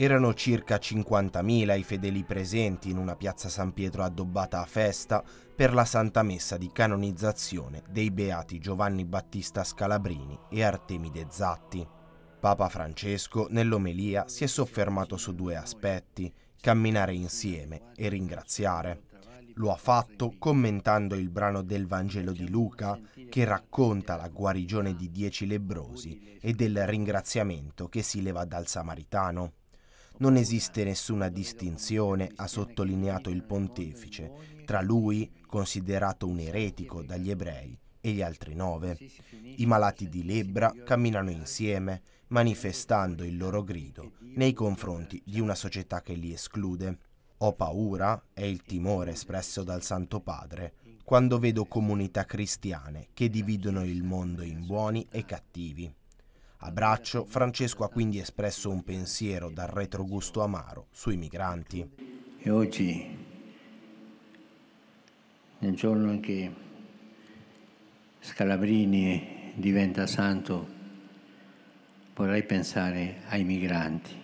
Erano circa 50.000 i fedeli presenti in una piazza San Pietro addobbata a festa per la Santa Messa di canonizzazione dei beati Giovanni Battista Scalabrini e Artemide Zatti. Papa Francesco nell'omelia si è soffermato su due aspetti, camminare insieme e ringraziare. Lo ha fatto commentando il brano del Vangelo di Luca che racconta la guarigione di dieci lebrosi e del ringraziamento che si leva dal Samaritano. Non esiste nessuna distinzione, ha sottolineato il pontefice, tra lui, considerato un eretico dagli ebrei, e gli altri nove. I malati di lebbra camminano insieme, manifestando il loro grido nei confronti di una società che li esclude. Ho paura, è il timore espresso dal Santo Padre, quando vedo comunità cristiane che dividono il mondo in buoni e cattivi. A braccio, Francesco ha quindi espresso un pensiero dal retrogusto amaro sui migranti. E oggi, nel giorno in cui Scalabrini diventa santo, vorrei pensare ai migranti.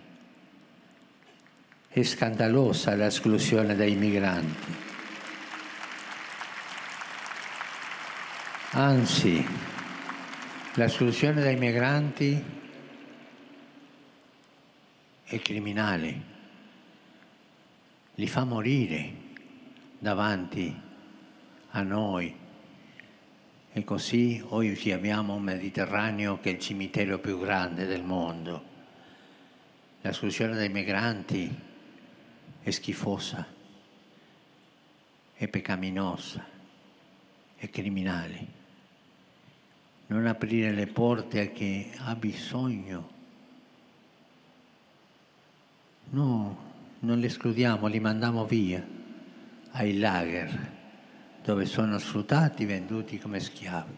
È scandalosa l'esclusione dei migranti. Anzi, la soluzione dai migranti è criminale, li fa morire davanti a noi. E così oggi abbiamo un Mediterraneo che è il cimitero più grande del mondo. La dei migranti è schifosa, è peccaminosa, è criminale non aprire le porte a chi ha bisogno. No, non li escludiamo, li mandiamo via ai lager dove sono sfruttati, venduti come schiavi.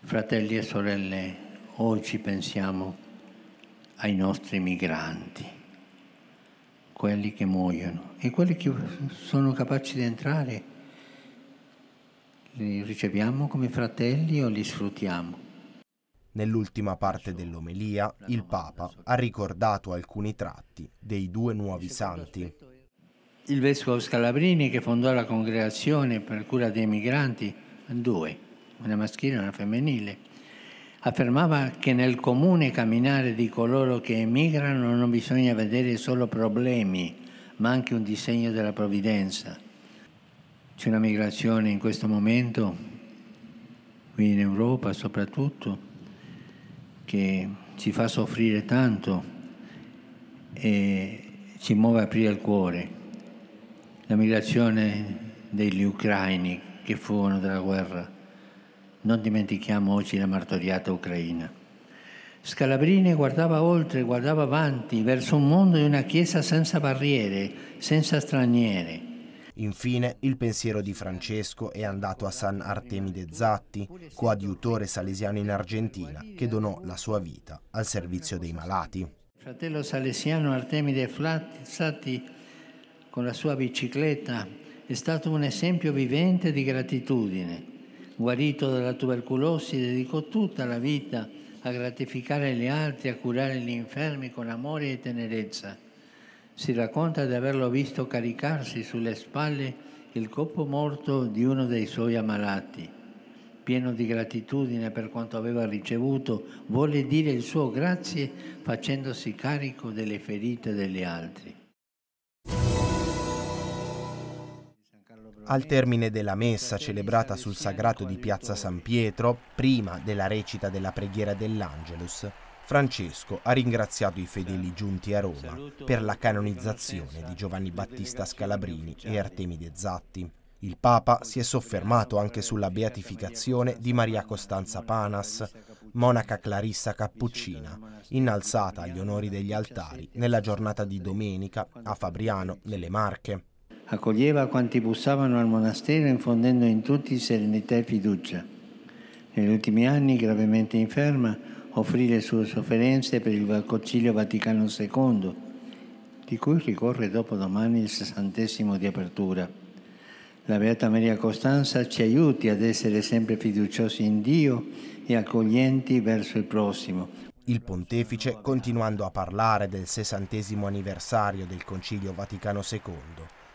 Fratelli e sorelle, oggi pensiamo ai nostri migranti, quelli che muoiono e quelli che sono capaci di entrare li riceviamo come fratelli o li sfruttiamo? Nell'ultima parte dell'omelia, il Papa ha ricordato alcuni tratti dei due nuovi santi. Il vescovo Scalabrini che fondò la congregazione per cura dei migranti, due, una maschile e una femminile, affermava che nel comune camminare di coloro che emigrano non bisogna vedere solo problemi, ma anche un disegno della provvidenza c'è una migrazione in questo momento, qui in Europa soprattutto, che ci fa soffrire tanto e ci muove a aprire il cuore. La migrazione degli ucraini che fuggono dalla guerra. Non dimentichiamo oggi la martoriata Ucraina. Scalabrini guardava oltre, guardava avanti, verso un mondo e una chiesa senza barriere, senza straniere. Infine, il pensiero di Francesco è andato a San Artemide Zatti, coadiutore salesiano in Argentina, che donò la sua vita al servizio dei malati. Fratello salesiano Artemide Zatti, con la sua bicicletta, è stato un esempio vivente di gratitudine. Guarito dalla tubercolosi, dedicò tutta la vita a gratificare gli altri, a curare gli infermi con amore e tenerezza si racconta di averlo visto caricarsi sulle spalle il corpo morto di uno dei suoi ammalati. Pieno di gratitudine per quanto aveva ricevuto, volle dire il suo grazie facendosi carico delle ferite degli altri. Al termine della messa celebrata sul sagrato di Piazza San Pietro, prima della recita della preghiera dell'Angelus, Francesco ha ringraziato i fedeli certo. giunti a Roma per la canonizzazione di Giovanni Battista Scalabrini e Artemide Zatti. Il Papa si è soffermato anche sulla beatificazione di Maria Costanza Panas, monaca Clarissa Cappuccina, innalzata agli onori degli altari nella giornata di domenica a Fabriano, nelle Marche. Accoglieva quanti bussavano al monastero infondendo in tutti serenità e fiducia. Negli ultimi anni, gravemente inferma, offrì le sue sofferenze per il Concilio Vaticano II, di cui ricorre dopo domani il sessantesimo di apertura. La Beata Maria Costanza ci aiuti ad essere sempre fiduciosi in Dio e accoglienti verso il prossimo. Il pontefice, continuando a parlare del sessantesimo anniversario del Concilio Vaticano II,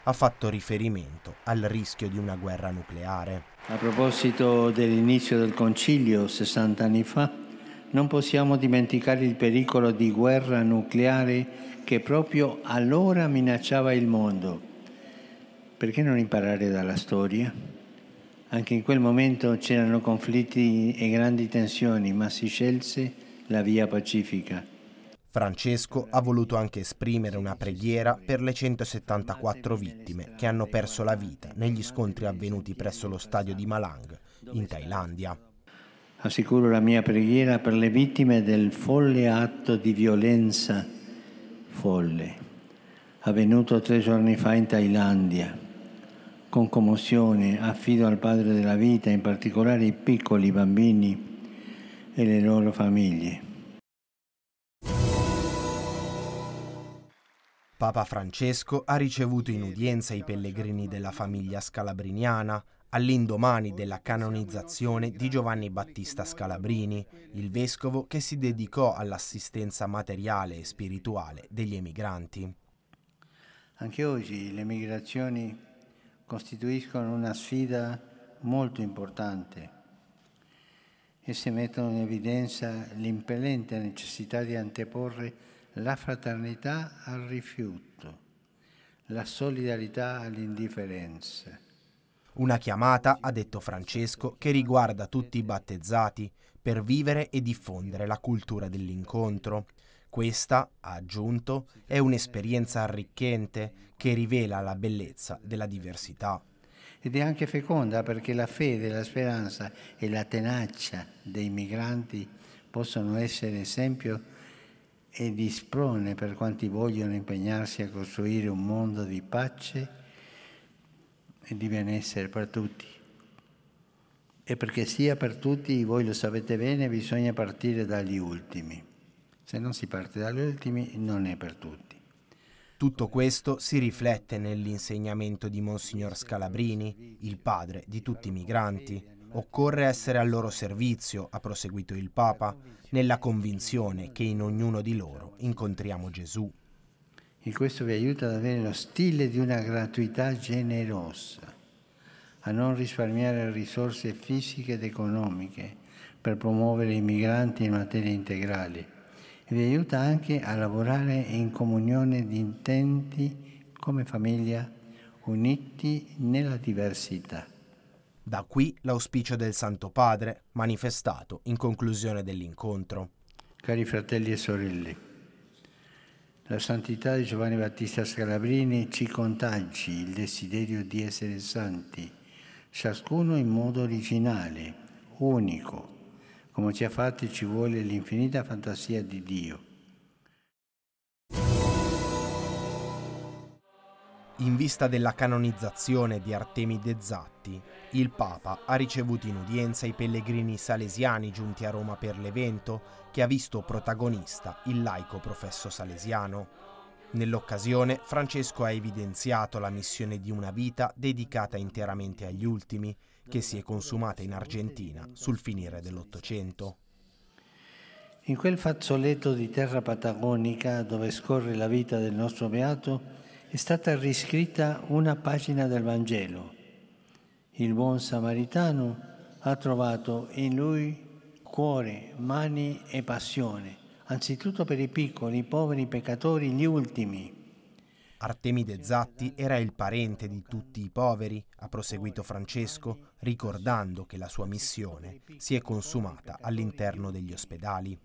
ha fatto riferimento al rischio di una guerra nucleare. A proposito dell'inizio del Concilio 60 anni fa, non possiamo dimenticare il pericolo di guerra nucleare che proprio allora minacciava il mondo. Perché non imparare dalla storia? Anche in quel momento c'erano conflitti e grandi tensioni, ma si scelse la via pacifica. Francesco ha voluto anche esprimere una preghiera per le 174 vittime che hanno perso la vita negli scontri avvenuti presso lo stadio di Malang, in Thailandia. Assicuro la mia preghiera per le vittime del folle atto di violenza folle avvenuto tre giorni fa in Thailandia. Con commozione affido al Padre della vita, in particolare i piccoli bambini e le loro famiglie. Papa Francesco ha ricevuto in udienza i pellegrini della famiglia scalabriniana, all'indomani della canonizzazione di Giovanni Battista Scalabrini, il vescovo che si dedicò all'assistenza materiale e spirituale degli emigranti. Anche oggi le migrazioni costituiscono una sfida molto importante. Esse mettono in evidenza l'impellente necessità di anteporre la fraternità al rifiuto, la solidarietà all'indifferenza una chiamata, ha detto Francesco, che riguarda tutti i battezzati per vivere e diffondere la cultura dell'incontro. Questa, ha aggiunto, è un'esperienza arricchente che rivela la bellezza della diversità. Ed è anche feconda perché la fede, la speranza e la tenacia dei migranti possono essere esempio e di sprone per quanti vogliono impegnarsi a costruire un mondo di pace e di benessere per tutti. E perché sia per tutti, voi lo sapete bene, bisogna partire dagli ultimi. Se non si parte dagli ultimi, non è per tutti. Tutto questo si riflette nell'insegnamento di Monsignor Scalabrini, il padre di tutti i migranti. Occorre essere al loro servizio, ha proseguito il Papa, nella convinzione che in ognuno di loro incontriamo Gesù e questo vi aiuta ad avere lo stile di una gratuità generosa, a non risparmiare risorse fisiche ed economiche per promuovere i migranti in materie integrali e vi aiuta anche a lavorare in comunione di intenti come famiglia, uniti nella diversità. Da qui l'auspicio del Santo Padre manifestato in conclusione dell'incontro. Cari fratelli e sorelle, la santità di Giovanni Battista Scalabrini ci contagi il desiderio di essere santi, ciascuno in modo originale, unico. Come ci ha fatti ci vuole l'infinita fantasia di Dio In vista della canonizzazione di Artemide Zatti, il Papa ha ricevuto in udienza i pellegrini salesiani giunti a Roma per l'evento che ha visto protagonista il laico professo salesiano. Nell'occasione Francesco ha evidenziato la missione di una vita dedicata interamente agli ultimi, che si è consumata in Argentina sul finire dell'Ottocento. In quel fazzoletto di terra patagonica dove scorre la vita del nostro beato, è stata riscritta una pagina del Vangelo. Il buon samaritano ha trovato in lui cuore, mani e passione, anzitutto per i piccoli, i poveri, i peccatori, gli ultimi. Artemide Zatti era il parente di tutti i poveri, ha proseguito Francesco, ricordando che la sua missione si è consumata all'interno degli ospedali.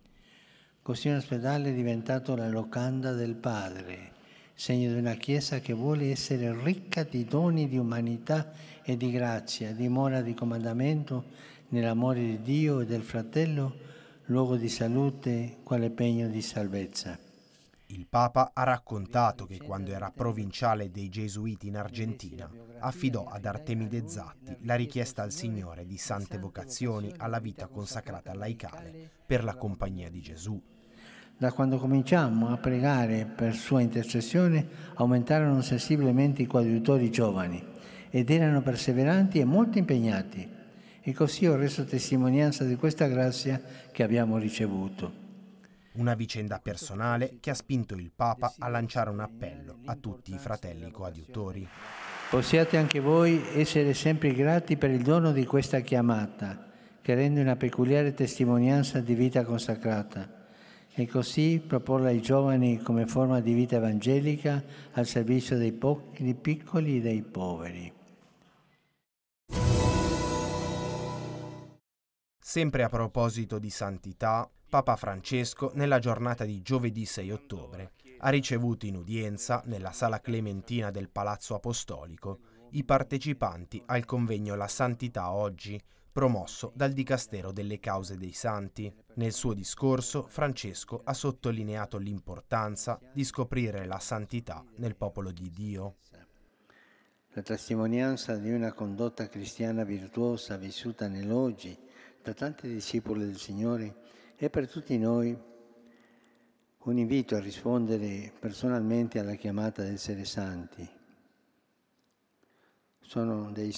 Così un ospedale è diventato la locanda del padre, segno di una Chiesa che vuole essere ricca di doni di umanità e di grazia, dimora di comandamento nell'amore di Dio e del fratello, luogo di salute quale pegno di salvezza. Il Papa ha raccontato che quando era provinciale dei Gesuiti in Argentina affidò ad Artemide Zatti la richiesta al Signore di sante vocazioni alla vita consacrata laicale per la compagnia di Gesù. Da quando cominciammo a pregare per sua intercessione, aumentarono sensibilmente i coadiutori giovani ed erano perseveranti e molto impegnati. E così ho reso testimonianza di questa grazia che abbiamo ricevuto. Una vicenda personale che ha spinto il Papa a lanciare un appello a tutti i fratelli coadiutori. Possiate anche voi essere sempre grati per il dono di questa chiamata, che rende una peculiare testimonianza di vita consacrata e così proporla ai giovani come forma di vita evangelica al servizio dei, dei piccoli e dei poveri. Sempre a proposito di santità, Papa Francesco, nella giornata di giovedì 6 ottobre, ha ricevuto in udienza, nella sala clementina del Palazzo Apostolico, i partecipanti al convegno La Santità Oggi, promosso dal Dicastero delle Cause dei Santi. Nel suo discorso Francesco ha sottolineato l'importanza di scoprire la santità nel popolo di Dio. La testimonianza di una condotta cristiana virtuosa vissuta nell'oggi da tanti discepoli del Signore è per tutti noi un invito a rispondere personalmente alla chiamata ad essere santi. Sono dei